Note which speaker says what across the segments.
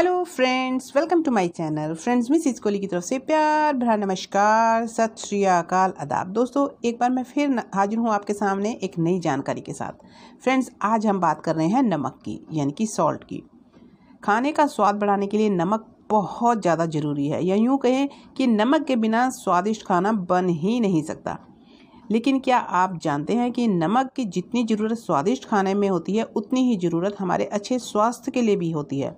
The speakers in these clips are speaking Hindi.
Speaker 1: hello friends welcome to my channel friends miss इस कोली की तरफ से प्यार भरा नमस्कार सत श्री अकाल अदाब दोस्तों एक बार मैं फिर हाजिर हूँ आपके सामने एक नई जानकारी के साथ फ्रेंड्स आज हम बात कर रहे हैं नमक की यानी कि सॉल्ट की खाने का स्वाद बढ़ाने के लिए नमक बहुत ज़्यादा ज़रूरी है या यूँ कहें कि नमक के बिना स्वादिष्ट खाना बन ही नहीं सकता लेकिन क्या आप जानते हैं कि नमक की जितनी ज़रूरत स्वादिष्ट खाने में होती है उतनी ही ज़रूरत हमारे अच्छे स्वास्थ्य के लिए भी होती है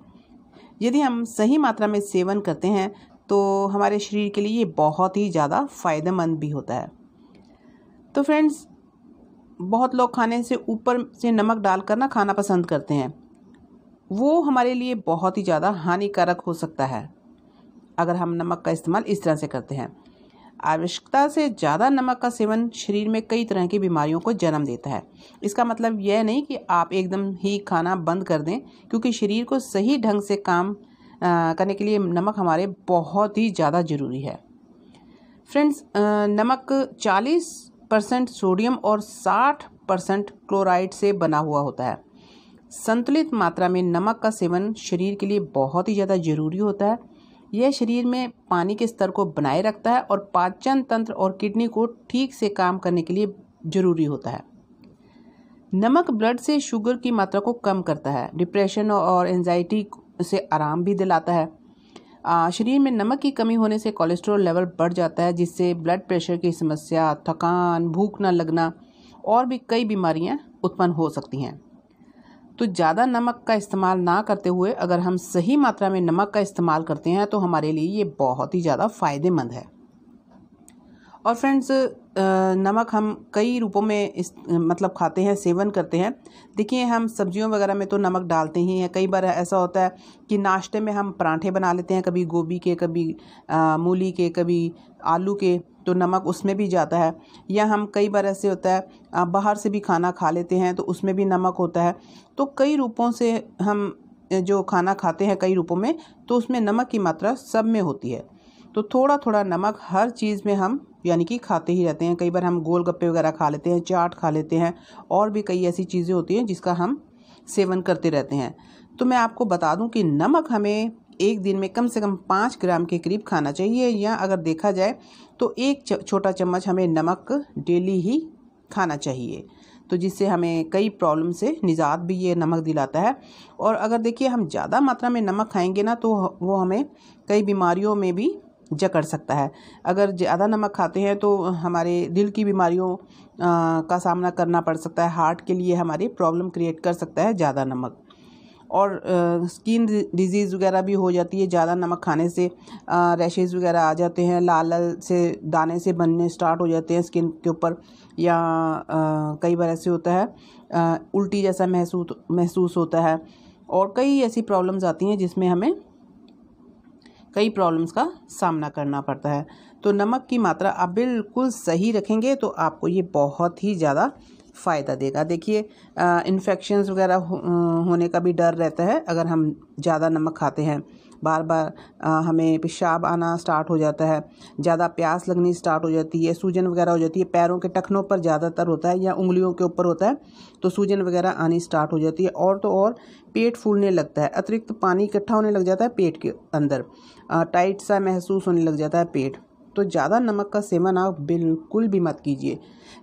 Speaker 1: यदि हम सही मात्रा में सेवन करते हैं तो हमारे शरीर के लिए ये बहुत ही ज़्यादा फ़ायदेमंद भी होता है तो फ्रेंड्स बहुत लोग खाने से ऊपर से नमक डालकर ना खाना पसंद करते हैं वो हमारे लिए बहुत ही ज़्यादा हानिकारक हो सकता है अगर हम नमक का इस्तेमाल इस तरह से करते हैं आवश्यकता से ज़्यादा नमक का सेवन शरीर में कई तरह की बीमारियों को जन्म देता है इसका मतलब यह नहीं कि आप एकदम ही खाना बंद कर दें क्योंकि शरीर को सही ढंग से काम आ, करने के लिए नमक हमारे बहुत ही ज़्यादा ज़रूरी है फ्रेंड्स नमक 40 परसेंट सोडियम और 60 परसेंट क्लोराइड से बना हुआ होता है संतुलित मात्रा में नमक का सेवन शरीर के लिए बहुत ही ज़्यादा ज़रूरी होता है यह शरीर में पानी के स्तर को बनाए रखता है और पाचन तंत्र और किडनी को ठीक से काम करने के लिए जरूरी होता है नमक ब्लड से शुगर की मात्रा को कम करता है डिप्रेशन और एनजाइटी से आराम भी दिलाता है शरीर में नमक की कमी होने से कोलेस्ट्रॉल लेवल बढ़ जाता है जिससे ब्लड प्रेशर की समस्या थकान भूख न लगना और भी कई बीमारियां उत्पन्न हो सकती हैं तो ज़्यादा नमक का इस्तेमाल ना करते हुए अगर हम सही मात्रा में नमक का इस्तेमाल करते हैं तो हमारे लिए ये बहुत ही ज़्यादा फ़ायदेमंद है और फ्रेंड्स नमक हम कई रूपों में इस मतलब खाते हैं सेवन करते हैं देखिए हम सब्जियों वगैरह में तो नमक डालते ही हैं कई बार ऐसा होता है कि नाश्ते में हम पराठे बना लेते हैं कभी गोभी के कभी मूली के कभी आलू के तो नमक उसमें भी जाता है या हम कई बार ऐसे होता है बाहर से भी खाना खा लेते हैं तो उसमें भी नमक होता है तो कई रूपों से हम जो खाना खाते हैं कई रूपों में तो उसमें नमक की मात्रा सब में होती है तो थोड़ा थोड़ा नमक हर चीज़ में हम यानी कि खाते ही रहते हैं कई बार हम गोल गप्पे वगैरह खा लेते हैं चाट खा लेते हैं और भी कई ऐसी चीज़ें होती हैं जिसका हम सेवन करते रहते हैं तो मैं आपको बता दूं कि नमक हमें एक दिन में कम से कम पाँच ग्राम के करीब खाना चाहिए या अगर देखा जाए तो एक छोटा चम्मच हमें नमक डेली ही खाना चाहिए तो जिससे हमें कई प्रॉब्लम से निजात भी ये नमक दिलाता है और अगर देखिए हम ज़्यादा मात्रा में नमक खाएंगे ना तो वो हमें कई बीमारियों में भी जकड़ सकता है अगर ज़्यादा नमक खाते हैं तो हमारे दिल की बीमारियों का सामना करना पड़ सकता है हार्ट के लिए हमारी प्रॉब्लम क्रिएट कर सकता है ज़्यादा नमक और स्किन डिजीज़ वगैरह भी हो जाती है ज़्यादा नमक खाने से रैशेज़ वगैरह आ जाते हैं लाल लाल से दाने से बनने स्टार्ट हो जाते हैं स्किन के ऊपर या आ, कई बार ऐसे होता है आ, उल्टी जैसा महसूस महसूस होता है और कई ऐसी प्रॉब्लम्स आती हैं जिसमें हमें कई प्रॉब्लम्स का सामना करना पड़ता है तो नमक की मात्रा आप बिल्कुल सही रखेंगे तो आपको ये बहुत ही ज़्यादा फ़ायदा देगा देखिए इन्फेक्शन्स वगैरह हो, होने का भी डर रहता है अगर हम ज़्यादा नमक खाते हैं बार बार आ, हमें पेशाब आना स्टार्ट हो जाता है ज़्यादा प्यास लगनी स्टार्ट हो जाती है सूजन वगैरह हो जाती है पैरों के टखनों पर ज़्यादातर होता है या उंगलियों के ऊपर होता है तो सूजन वगैरह आनी स्टार्ट हो जाती है और तो और पेट फूलने लगता है अतिरिक्त पानी इकट्ठा होने लग जाता है पेट के अंदर आ, टाइट सा महसूस होने लग जाता है पेट तो ज़्यादा नमक का सेवन आप बिल्कुल भी मत कीजिए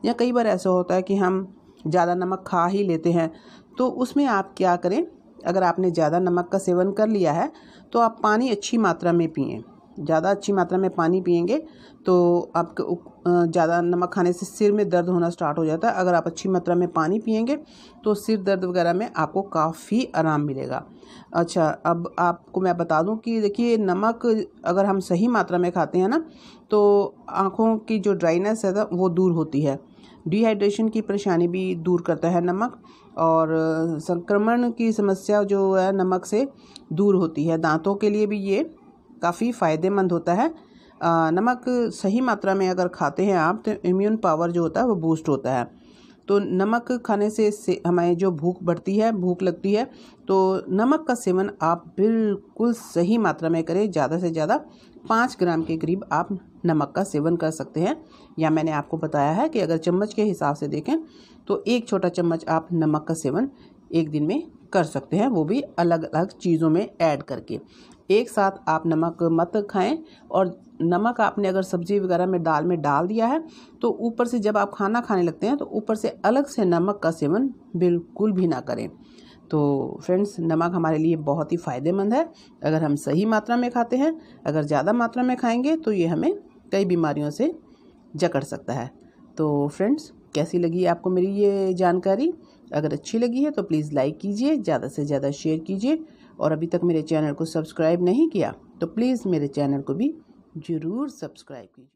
Speaker 1: या कई बार ऐसा होता है कि हम ज़्यादा नमक खा ही लेते हैं तो उसमें आप क्या करें अगर आपने ज़्यादा नमक का सेवन कर लिया है तो आप पानी अच्छी मात्रा में पिए ज़्यादा अच्छी मात्रा में पानी पियेंगे तो आपके ज़्यादा नमक खाने से सिर में दर्द होना स्टार्ट हो जाता है अगर आप अच्छी मात्रा में पानी पियेंगे तो सिर दर्द वगैरह में आपको काफ़ी आराम मिलेगा अच्छा अब आपको मैं बता दूं कि देखिए नमक अगर हम सही मात्रा में खाते हैं ना तो आँखों की जो ड्राइनेस है ना वो दूर होती है डिहाइड्रेशन की परेशानी भी दूर करता है नमक और संक्रमण की समस्या जो है नमक से दूर होती है दांतों के लिए भी ये काफ़ी फ़ायदेमंद होता है नमक सही मात्रा में अगर खाते हैं आप तो इम्यून पावर जो होता है वो बूस्ट होता है तो नमक खाने से, से हमारे जो भूख बढ़ती है भूख लगती है तो नमक का सेवन आप बिल्कुल सही मात्रा में करें ज़्यादा से ज़्यादा पाँच ग्राम के करीब आप नमक का सेवन कर सकते हैं या मैंने आपको बताया है कि अगर चम्मच के हिसाब से देखें तो एक छोटा चम्मच आप नमक का सेवन एक दिन में कर सकते हैं वो भी अलग अलग चीज़ों में ऐड करके एक साथ आप नमक मत खाएं और नमक आपने अगर सब्ज़ी वगैरह में दाल में डाल दिया है तो ऊपर से जब आप खाना खाने लगते हैं तो ऊपर से अलग से नमक का सेवन बिल्कुल भी ना करें तो फ्रेंड्स नमक हमारे लिए बहुत ही फ़ायदेमंद है अगर हम सही मात्रा में खाते हैं अगर ज़्यादा मात्रा में खाएंगे तो ये हमें कई बीमारियों से जकड़ सकता है तो फ्रेंड्स कैसी लगी आपको मेरी ये जानकारी अगर अच्छी लगी है तो प्लीज़ लाइक कीजिए ज़्यादा से ज़्यादा शेयर कीजिए और अभी तक मेरे चैनल को सब्सक्राइब नहीं किया तो प्लीज़ मेरे चैनल को भी ज़रूर सब्सक्राइब कीजिए